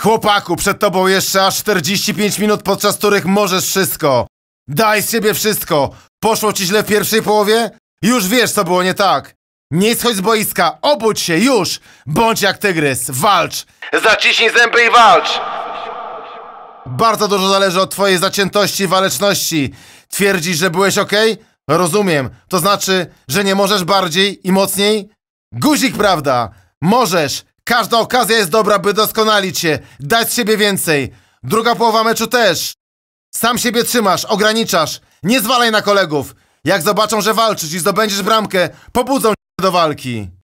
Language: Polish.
Chłopaku, przed tobą jeszcze aż 45 minut, podczas których możesz wszystko. Daj z siebie wszystko. Poszło ci źle w pierwszej połowie? Już wiesz, co było nie tak. Nie schodź z boiska, obudź się, już! Bądź jak tygrys, walcz! Zaciśnij zęby i walcz! Bardzo dużo zależy od twojej zaciętości i waleczności. Twierdzisz, że byłeś ok? Rozumiem. To znaczy, że nie możesz bardziej i mocniej? Guzik, prawda? Możesz! Każda okazja jest dobra, by doskonalić się, dać siebie więcej. Druga połowa meczu też. Sam siebie trzymasz, ograniczasz. Nie zwalaj na kolegów. Jak zobaczą, że walczysz i zdobędziesz bramkę, pobudzą cię do walki.